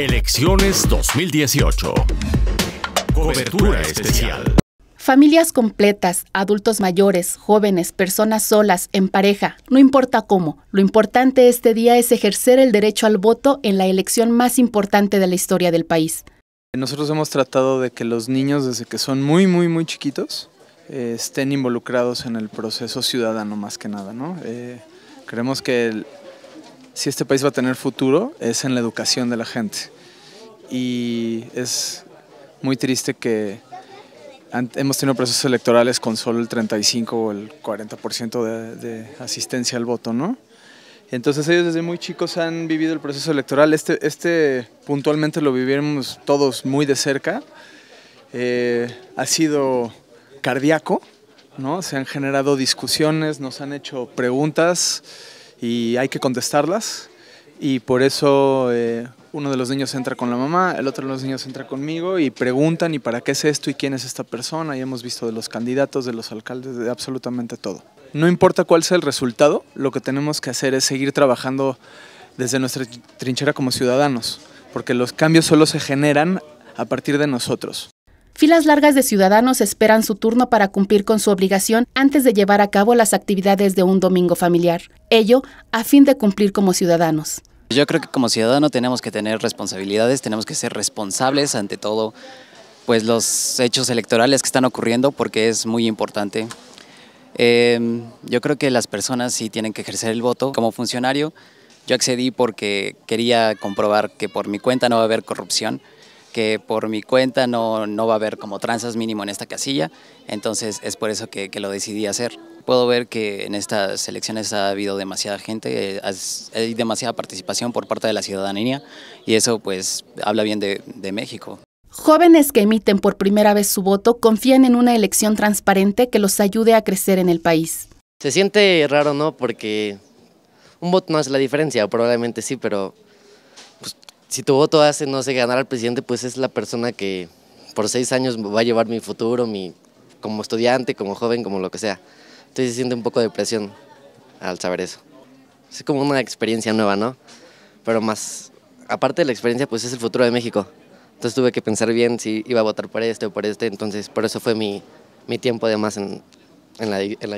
Elecciones 2018. Cobertura especial. Familias completas, adultos mayores, jóvenes, personas solas, en pareja, no importa cómo, lo importante este día es ejercer el derecho al voto en la elección más importante de la historia del país. Nosotros hemos tratado de que los niños desde que son muy, muy, muy chiquitos eh, estén involucrados en el proceso ciudadano más que nada. ¿no? Eh, creemos que el, si este país va a tener futuro es en la educación de la gente. Y es muy triste que hemos tenido procesos electorales con solo el 35 o el 40% de, de, asistencia al voto, ¿no? Entonces ellos desde muy chicos han vivido el proceso electoral. Este, este puntualmente lo vivimos todos muy de cerca. Eh, ha sido cardíaco, ¿no? Se han generado discusiones, nos han hecho preguntas y hay que contestarlas y por eso eh, uno de los niños entra con la mamá, el otro de los niños entra conmigo y preguntan y para qué es esto y quién es esta persona y hemos visto de los candidatos, de los alcaldes, de absolutamente todo. No importa cuál sea el resultado, lo que tenemos que hacer es seguir trabajando desde nuestra trinchera como ciudadanos, porque los cambios solo se generan a partir de nosotros. Filas largas de ciudadanos esperan su turno para cumplir con su obligación antes de llevar a cabo las actividades de un domingo familiar, ello a fin de cumplir como ciudadanos. Yo creo que como ciudadano tenemos que tener responsabilidades, tenemos que ser responsables ante todo pues los hechos electorales que están ocurriendo porque es muy importante. Em, yo creo que las personas sí tienen que ejercer el voto. Como funcionario yo accedí porque quería comprobar que por mi cuenta no va a haber corrupción que por mi cuenta no, no va a haber como tranzas mínimo en esta casilla, entonces es por eso que, que lo decidí hacer. Puedo ver que en estas elecciones ha habido demasiada gente, eh, hay demasiada participación por parte de la ciudadanía y eso pues habla bien de, de México. Jóvenes que emiten por primera vez su voto confían en una elección transparente que los ayude a crecer en el país. Se siente raro, ¿no? Porque un voto no hace la diferencia, probablemente sí, pero si tu voto hace, no sé, ganar al presidente, pues es la persona que por seis años va a llevar mi futuro, mi como estudiante, como joven, como lo que sea. Entonces se siente un poco de presión al saber eso. Es como una experiencia nueva, ¿no? Pero más, aparte de la experiencia, pues es el futuro de México. Entonces tuve que pensar bien si iba a votar por este o por este, entonces por eso fue mi, mi tiempo de más en, en, la, en la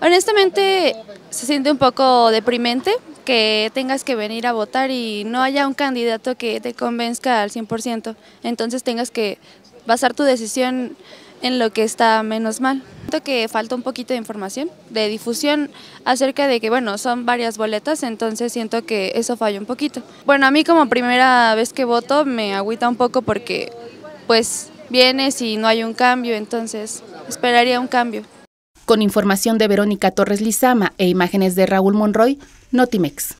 Honestamente, se siente un poco deprimente que tengas que venir a votar y no haya un candidato que te convenzca al 100%, entonces tengas que basar tu decisión en lo que está menos mal. Siento que falta un poquito de información, de difusión acerca de que, bueno, son varias boletas, entonces siento que eso falla un poquito. Bueno, a mí como primera vez que voto me agüita un poco porque pues vienes y no hay un cambio, entonces esperaría un cambio. Con información de Verónica Torres Lizama e imágenes de Raúl Monroy, Notimex.